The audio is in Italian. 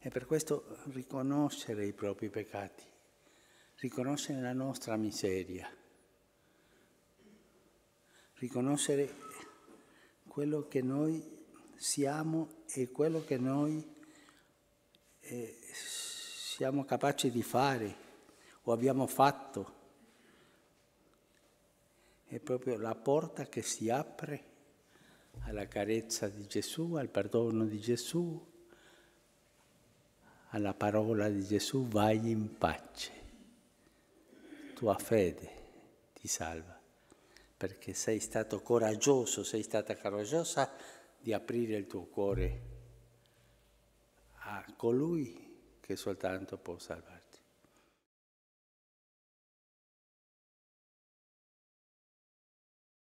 E per questo riconoscere i propri peccati, riconoscere la nostra miseria, riconoscere quello che noi siamo e quello che noi eh, siamo capaci di fare o abbiamo fatto. È proprio la porta che si apre alla carezza di Gesù, al perdono di Gesù, alla parola di Gesù vai in pace, tua fede ti salva, perché sei stato coraggioso, sei stata coraggiosa di aprire il tuo cuore a colui che soltanto può salvarti.